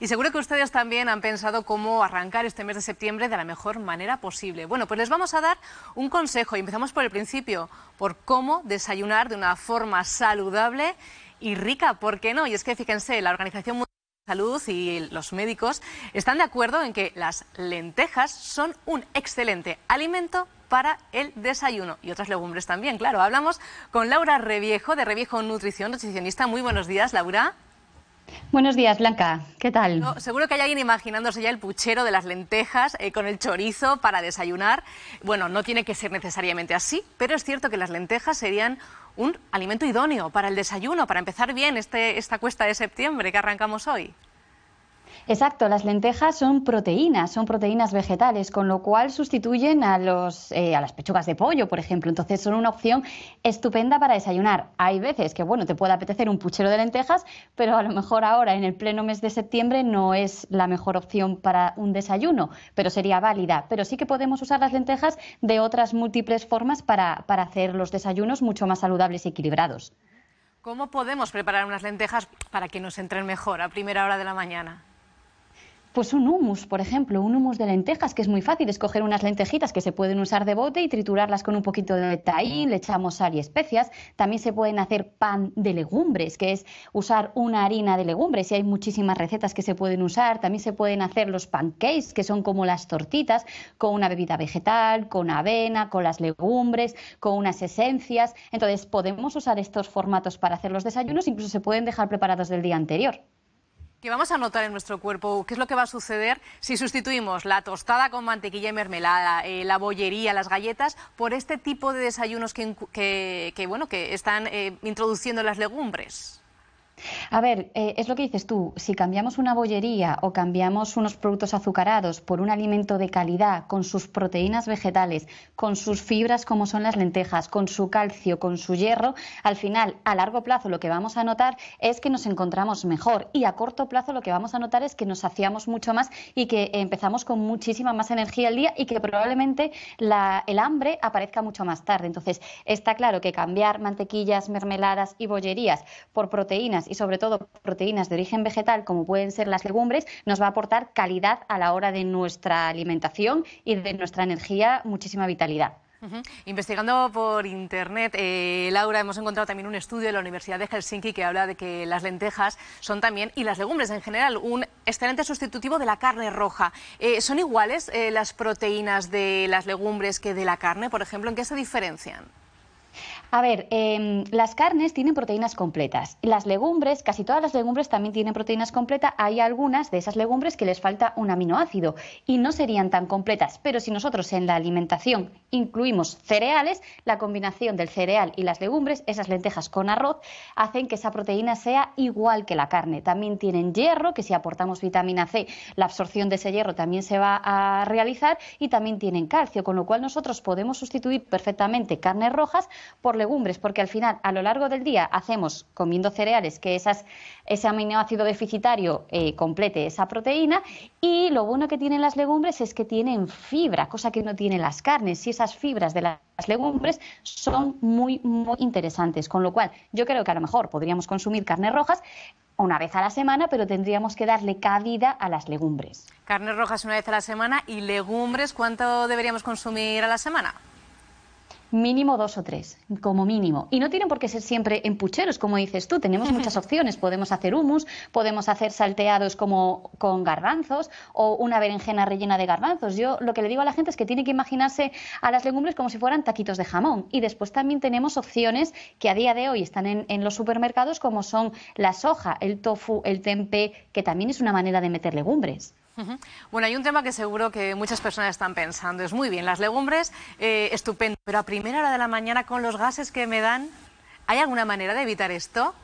y seguro que ustedes también han pensado cómo arrancar este mes de septiembre de la mejor manera posible. Bueno, pues les vamos a dar un consejo y empezamos por el principio, por cómo desayunar de una forma saludable y rica, ¿por qué no? Y es que fíjense, la Organización Mundial de la Salud y los médicos están de acuerdo en que las lentejas son un excelente alimento para el desayuno y otras legumbres también, claro. Hablamos con Laura Reviejo de Reviejo Nutrición, nutricionista. Muy buenos días, Laura. Buenos días, Blanca. ¿Qué tal? seguro que hay alguien imaginándose ya el puchero de las lentejas eh, con el chorizo para desayunar. Bueno, no tiene que ser necesariamente así, pero es cierto que las lentejas serían un alimento idóneo para el desayuno, para empezar bien este, esta cuesta de septiembre que arrancamos hoy. Exacto, las lentejas son proteínas, son proteínas vegetales, con lo cual sustituyen a, los, eh, a las pechugas de pollo, por ejemplo. Entonces son una opción estupenda para desayunar. Hay veces que, bueno, te puede apetecer un puchero de lentejas, pero a lo mejor ahora, en el pleno mes de septiembre, no es la mejor opción para un desayuno, pero sería válida. Pero sí que podemos usar las lentejas de otras múltiples formas para, para hacer los desayunos mucho más saludables y equilibrados. ¿Cómo podemos preparar unas lentejas para que nos entren mejor a primera hora de la mañana? Pues un humus, por ejemplo, un humus de lentejas, que es muy fácil, escoger unas lentejitas que se pueden usar de bote y triturarlas con un poquito de tahín, le echamos sal y especias. También se pueden hacer pan de legumbres, que es usar una harina de legumbres, y hay muchísimas recetas que se pueden usar. También se pueden hacer los pancakes, que son como las tortitas, con una bebida vegetal, con avena, con las legumbres, con unas esencias. Entonces, podemos usar estos formatos para hacer los desayunos, incluso se pueden dejar preparados del día anterior. ¿Qué vamos a notar en nuestro cuerpo? ¿Qué es lo que va a suceder si sustituimos la tostada con mantequilla y mermelada, eh, la bollería, las galletas, por este tipo de desayunos que, bueno, que están eh, introduciendo las legumbres? A ver, eh, es lo que dices tú, si cambiamos una bollería o cambiamos unos productos azucarados por un alimento de calidad, con sus proteínas vegetales, con sus fibras como son las lentejas, con su calcio, con su hierro, al final, a largo plazo lo que vamos a notar es que nos encontramos mejor y a corto plazo lo que vamos a notar es que nos saciamos mucho más y que empezamos con muchísima más energía al día y que probablemente el hambre aparezca mucho más tarde. Entonces, está claro que cambiar mantequillas, mermeladas y bollerías por proteínas y sobre todo proteínas de origen vegetal, como pueden ser las legumbres, nos va a aportar calidad a la hora de nuestra alimentación y de nuestra energía, muchísima vitalidad. Investigando por internet, eh, Laura, hemos encontrado también un estudio de la Universidad de Helsinki que habla de que las lentejas son también, y las legumbres en general, un excelente sustitutivo de la carne roja. Eh, ¿Son iguales eh, las proteínas de las legumbres que de la carne, por ejemplo? ¿En qué se diferencian? A ver, em, las carnes tienen proteínas completas. Las legumbres, casi todas las legumbres también tienen proteínas completas. Hay algunas de esas legumbres que les falta un aminoácido y no serían tan completas. Pero si nosotros en la alimentación incluimos cereales, la combinación del cereal y las legumbres, esas lentejas con arroz, hacen que esa proteína sea igual que la carne. También tienen hierro, que si aportamos vitamina C, la absorción de ese hierro también se va a realizar. Y también tienen calcio, con lo cual nosotros podemos sustituir perfectamente carnes rojas por legumbres, porque al final, a lo largo del día, hacemos comiendo cereales que esas, ese aminoácido deficitario eh, complete esa proteína. Y lo bueno que tienen las legumbres es que tienen fibra, cosa que no tienen las carnes. Y esas fibras de las legumbres son muy, muy interesantes. Con lo cual, yo creo que a lo mejor podríamos consumir carnes rojas una vez a la semana, pero tendríamos que darle cabida a las legumbres. Carnes rojas una vez a la semana y legumbres, ¿cuánto deberíamos consumir a la semana? mínimo dos o tres, como mínimo. Y no tienen por qué ser siempre en pucheros, como dices tú, tenemos muchas opciones. Podemos hacer humus, podemos hacer salteados como con garbanzos o una berenjena rellena de garbanzos. Yo lo que le digo a la gente es que tiene que imaginarse a las legumbres como si fueran taquitos de jamón. Y después también tenemos opciones que a día de hoy están en, en los supermercados, como son la soja, el tofu, el tempeh, que también es una manera de meter legumbres. Bueno, hay un tema que seguro que muchas personas están pensando. Es muy bien, las legumbres, eh, estupendo, pero a primera hora de la mañana con los gases que me dan, ¿hay alguna manera de evitar esto?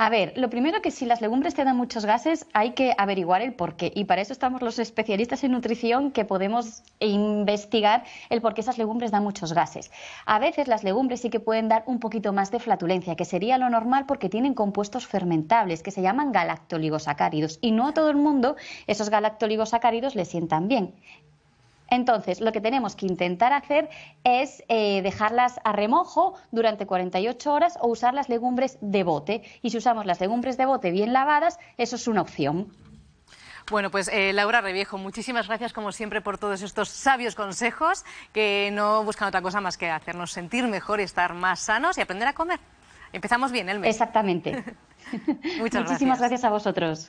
A ver, lo primero que si las legumbres te dan muchos gases, hay que averiguar el porqué. Y para eso estamos los especialistas en nutrición que podemos investigar el por qué esas legumbres dan muchos gases. A veces las legumbres sí que pueden dar un poquito más de flatulencia, que sería lo normal porque tienen compuestos fermentables que se llaman galactoligosacáridos. Y no a todo el mundo esos galactoligosacáridos le sientan bien. Entonces, lo que tenemos que intentar hacer es eh, dejarlas a remojo durante 48 horas o usar las legumbres de bote. Y si usamos las legumbres de bote bien lavadas, eso es una opción. Bueno, pues eh, Laura Reviejo, muchísimas gracias como siempre por todos estos sabios consejos que no buscan otra cosa más que hacernos sentir mejor, y estar más sanos y aprender a comer. Empezamos bien el mes. Exactamente. Muchas Muchísimas gracias a vosotros.